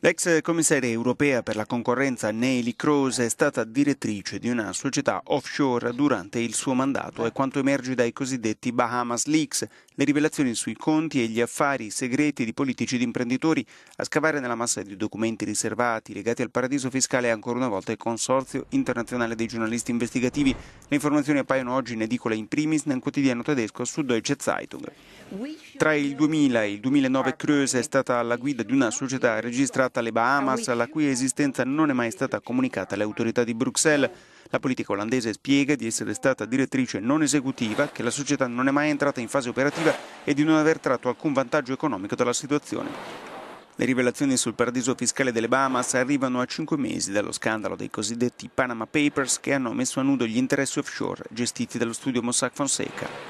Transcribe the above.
L'ex commissaria europea per la concorrenza Nelly Kroes è stata direttrice di una società offshore durante il suo mandato e quanto emerge dai cosiddetti Bahamas Leaks, le rivelazioni sui conti e gli affari segreti di politici ed imprenditori. A scavare nella massa di documenti riservati legati al paradiso fiscale è ancora una volta il Consorzio Internazionale dei Giornalisti Investigativi. Le informazioni appaiono oggi in edicola in primis nel quotidiano tedesco Süddeutsche Zeitung. Tra il 2000 e il 2009 Creuse è stata alla guida di una società registrata alle Bahamas, la cui esistenza non è mai stata comunicata alle autorità di Bruxelles. La politica olandese spiega di essere stata direttrice non esecutiva, che la società non è mai entrata in fase operativa e di non aver tratto alcun vantaggio economico dalla situazione. Le rivelazioni sul paradiso fiscale delle Bahamas arrivano a cinque mesi dallo scandalo dei cosiddetti Panama Papers che hanno messo a nudo gli interessi offshore gestiti dallo studio Mossack Fonseca.